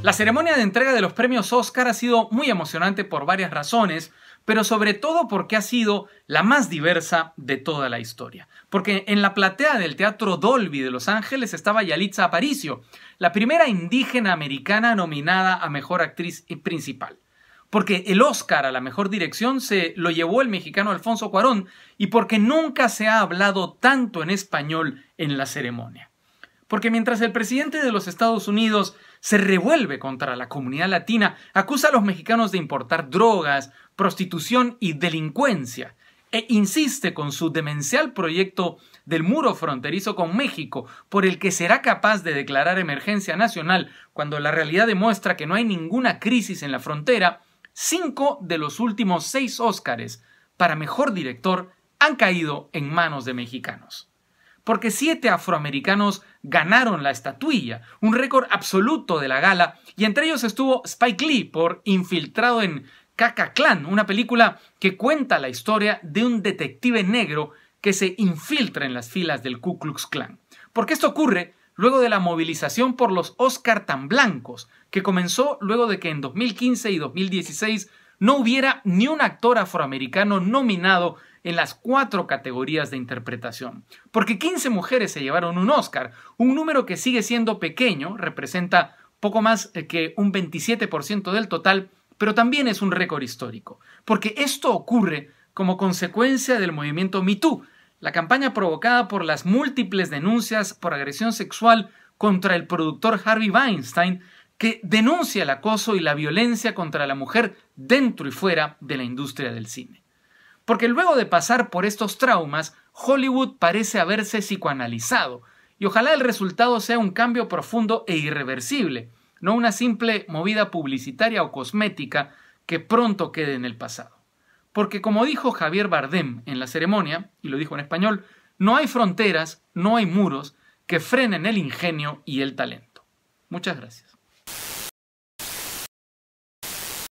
La ceremonia de entrega de los premios Oscar ha sido muy emocionante por varias razones, pero sobre todo porque ha sido la más diversa de toda la historia. Porque en la platea del Teatro Dolby de Los Ángeles estaba Yalitza Aparicio, la primera indígena americana nominada a Mejor Actriz Principal. Porque el Oscar a la Mejor Dirección se lo llevó el mexicano Alfonso Cuarón y porque nunca se ha hablado tanto en español en la ceremonia. Porque mientras el presidente de los Estados Unidos se revuelve contra la comunidad latina, acusa a los mexicanos de importar drogas, prostitución y delincuencia, e insiste con su demencial proyecto del muro fronterizo con México, por el que será capaz de declarar emergencia nacional cuando la realidad demuestra que no hay ninguna crisis en la frontera, cinco de los últimos seis Óscares para mejor director han caído en manos de mexicanos porque siete afroamericanos ganaron la estatuilla, un récord absoluto de la gala, y entre ellos estuvo Spike Lee por Infiltrado en Caca Clan, una película que cuenta la historia de un detective negro que se infiltra en las filas del Ku Klux Klan. Porque esto ocurre luego de la movilización por los Oscar tan blancos, que comenzó luego de que en 2015 y 2016 no hubiera ni un actor afroamericano nominado en las cuatro categorías de interpretación. Porque 15 mujeres se llevaron un Oscar, un número que sigue siendo pequeño, representa poco más eh, que un 27% del total, pero también es un récord histórico. Porque esto ocurre como consecuencia del movimiento MeToo, la campaña provocada por las múltiples denuncias por agresión sexual contra el productor Harvey Weinstein, que denuncia el acoso y la violencia contra la mujer dentro y fuera de la industria del cine. Porque luego de pasar por estos traumas, Hollywood parece haberse psicoanalizado, y ojalá el resultado sea un cambio profundo e irreversible, no una simple movida publicitaria o cosmética que pronto quede en el pasado. Porque como dijo Javier Bardem en la ceremonia, y lo dijo en español, no hay fronteras, no hay muros que frenen el ingenio y el talento. Muchas gracias.